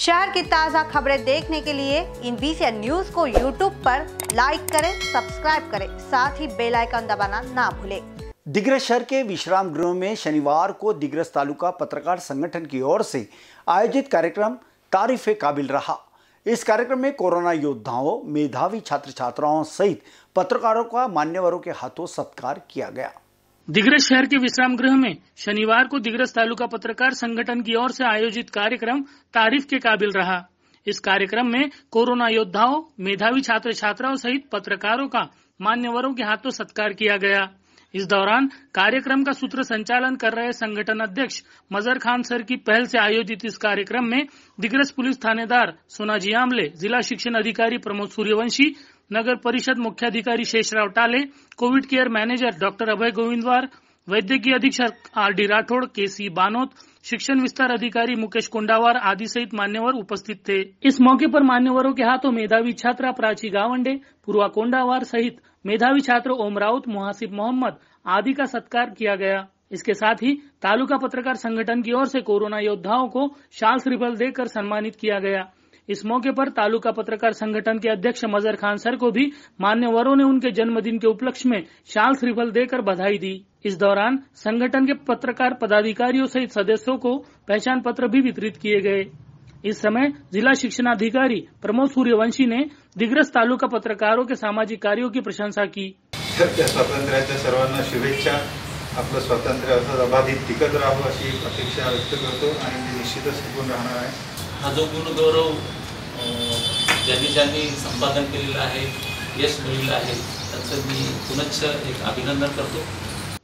शहर की ताज़ा खबरें देखने के लिए इन बीसी न्यूज को यूट्यूब पर लाइक करें सब्सक्राइब करें साथ ही बेल आइकन दबाना ना भूलें दिग्रस शहर के विश्राम गृह में शनिवार को दिग्रस तालुका पत्रकार संगठन की ओर से आयोजित कार्यक्रम तारीफ काबिल रहा इस कार्यक्रम में कोरोना योद्धाओं मेधावी छात्र छात्राओं सहित पत्रकारों का मान्यवरों के हाथों सत्कार किया गया दिग्रज शहर के विश्राम गृह में शनिवार को दिग्रज तालुका पत्रकार संगठन की ओर से आयोजित कार्यक्रम तारीफ के काबिल रहा इस कार्यक्रम में कोरोना योद्धाओं मेधावी छात्र छात्राओं सहित पत्रकारों का मान्यवरों के हाथों सत्कार किया गया इस दौरान कार्यक्रम का सूत्र संचालन कर रहे संगठन अध्यक्ष मजर खान सर की पहल से आयोजित इस कार्यक्रम में दिग्रज पुलिस थानेदार सोनाजी आमले जिला शिक्षण अधिकारी प्रमोद सूर्यवंशी नगर परिषद मुख्याधिकारी Shesharao Tale covid care manager doctor Abhay Govindwar वैद्यकीय अधीक्षक आर डी राठौड़ के सी बानोत शिक्षण विस्तार अधिकारी मुकेश कुंडावार आदि सहित मान्यवर उपस्थित थे इस मौके पर मान्यवरों के हाथों मेधावी छात्रा प्राची गावंडे पूर्वा कोंडावार सहित मेधावी छात्र ओम राउत मुहासिब मोहम्मद आदि का सत्कार किया गया इसके साथ ही तालुका पत्रकार संगठन की ओर से कोरोना योद्धाओं को शाल श्रीफल देकर सम्मानित किया गया इस मौके पर तालुका पत्रकार संगठन के अध्यक्ष मजर खान सर को भी मान्यवरों ने उनके जन्मदिन के उपलक्ष्य में शाल श्रीफल देकर बधाई दी इस दौरान संगठन के पत्रकार पदाधिकारियों सहित सदस्यों को पहचान पत्र भी वितरित किए गए इस समय जिला शिक्षणाधिकारी प्रमोद सूर्यवंशी ने दिग्रस तालुका पत्रकारों के सामाजिक कार्यो की प्रशंसा की स्वातंत्र्याच्या सर्वांना शुभेच्छा आपलं स्वातंत्र्य अबाधित टिकत राहावं अशी प्रतीक्षा व्यक्त करतो आणि निश्चितच टिकून राहणार आहे हा जो गौरव ज्यांनी ज्यांनी संपादन के लिए यश मिळलेलं मी एक अभिनंदन करते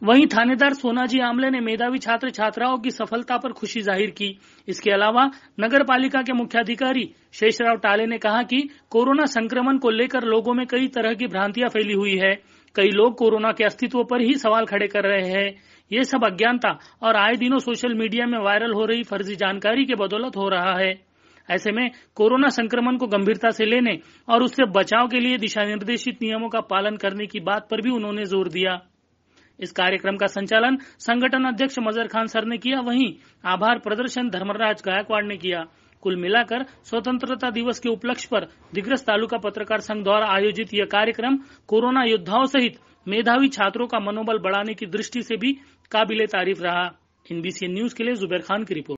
वहीं थानेदार सोनाजी आमले ने मेधावी छात्र छात्राओं की सफलता पर खुशी जाहिर की इसके अलावा नगर पालिका के मुख्याधिकारी शेषराव टाले ने कहा कि कोरोना संक्रमण को लेकर लोगों में कई तरह की भ्रांतियां फैली हुई है कई लोग कोरोना के अस्तित्व पर ही सवाल खड़े कर रहे हैं ये सब अज्ञानता और आए दिनों सोशल मीडिया में वायरल हो रही फर्जी जानकारी के बदौलत हो रहा है ऐसे में कोरोना संक्रमण को गंभीरता से लेने और उससे बचाव के लिए दिशा निर्देशित नियमों का पालन करने की बात पर भी उन्होंने जोर दिया इस कार्यक्रम का संचालन संगठन अध्यक्ष मजर खान सर ने किया वहीं आभार प्रदर्शन धर्मराज गायकवाड़ ने किया कुल मिलाकर स्वतंत्रता दिवस के उपलक्ष्य पर दिग्रस तालुका पत्रकार संघ द्वारा आयोजित यह कार्यक्रम कोरोना योद्धाओं सहित मेधावी छात्रों का मनोबल बढ़ाने की दृष्टि से भी काबिले तारीफ रहा एनबीसी न्यूज के लिए जुबैर खान की रिपोर्ट